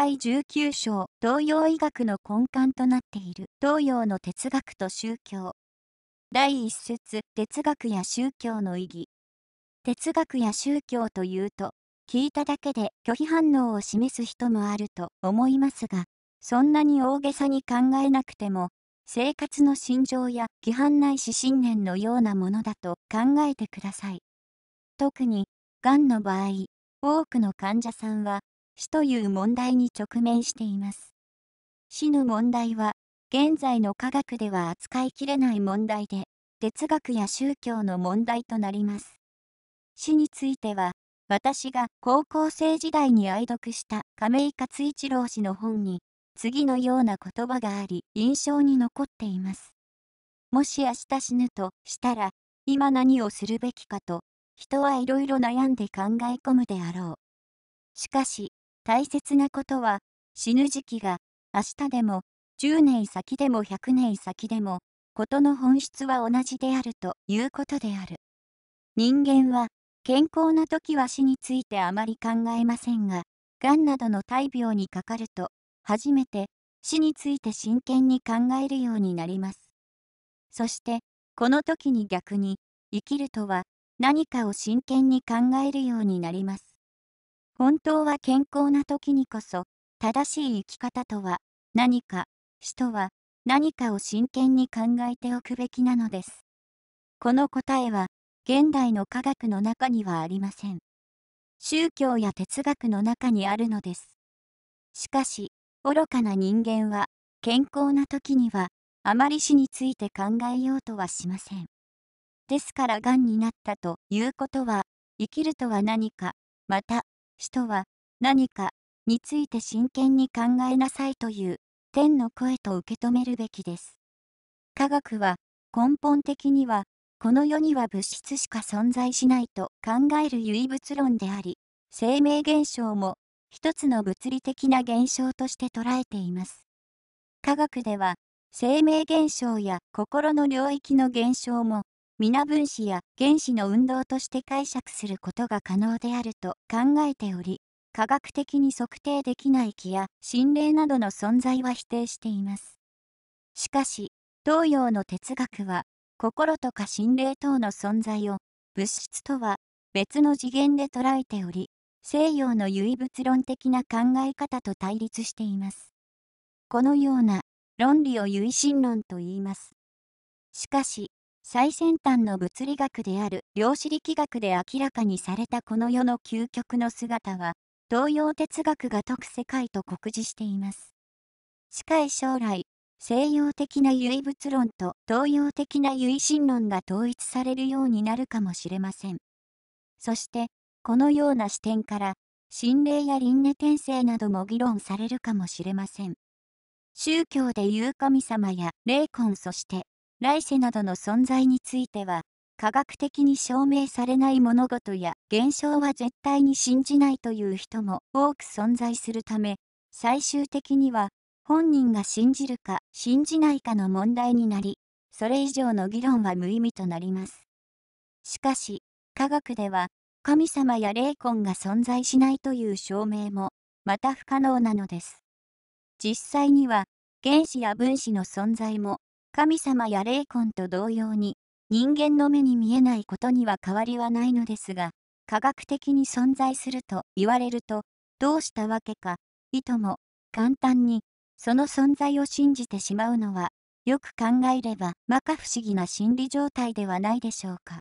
第19章東洋医学の根幹となっている東洋の哲学と宗教第1節哲学や宗教の意義哲学や宗教というと聞いただけで拒否反応を示す人もあると思いますがそんなに大げさに考えなくても生活の心情や規範ないし信念のようなものだと考えてください特にがんの場合多くの患者さんは死という問題に直面しています。死の問題は、現在の科学では扱いきれない問題で、哲学や宗教の問題となります。死については、私が高校生時代に愛読した亀井勝一郎氏の本に、次のような言葉があり、印象に残っています。もし明日死ぬとしたら、今何をするべきかと、人はいろいろ悩んで考え込むであろう。しかし、大切なことは、死ぬ時期が、明日でも、10年先でも100年先でも、ことの本質は同じであるということである。人間は、健康な時は死についてあまり考えませんが、がんなどの大病にかかると、初めて死について真剣に考えるようになります。そして、この時に逆に、生きるとは何かを真剣に考えるようになります。本当は健康な時にこそ、正しい生き方とは何か、死とは何かを真剣に考えておくべきなのです。この答えは、現代の科学の中にはありません。宗教や哲学の中にあるのです。しかし、愚かな人間は、健康な時には、あまり死について考えようとはしません。ですから、癌になったということは、生きるとは何か、また、使徒は何かについて真剣に考えなさいという天の声と受け止めるべきです。科学は根本的にはこの世には物質しか存在しないと考える唯物論であり生命現象も一つの物理的な現象として捉えています。科学では生命現象や心の領域の現象も皆分子や原子の運動として解釈することが可能であると考えており、科学的に測定できない気や心霊などの存在は否定しています。しかし、東洋の哲学は、心とか心霊等の存在を物質とは別の次元で捉えており、西洋の唯物論的な考え方と対立しています。このような論理を唯心論と言います。しかし、最先端の物理学である量子力学で明らかにされたこの世の究極の姿は、東洋哲学が説く世界と酷似しています。近い将来、西洋的な唯物論と東洋的な唯心論が統一されるようになるかもしれません。そして、このような視点から、心霊や輪廻転生なども議論されるかもしれません。宗教でいう神様や霊魂そして来世などの存在については、科学的に証明されない物事や現象は絶対に信じないという人も多く存在するため、最終的には本人が信じるか信じないかの問題になり、それ以上の議論は無意味となります。しかし、科学では神様や霊魂が存在しないという証明も、また不可能なのです。実際には、原子や分子の存在も神様や霊魂と同様に、人間の目に見えないことには変わりはないのですが、科学的に存在すると言われると、どうしたわけか、いとも、簡単に、その存在を信じてしまうのは、よく考えれば、まか不思議な心理状態ではないでしょうか。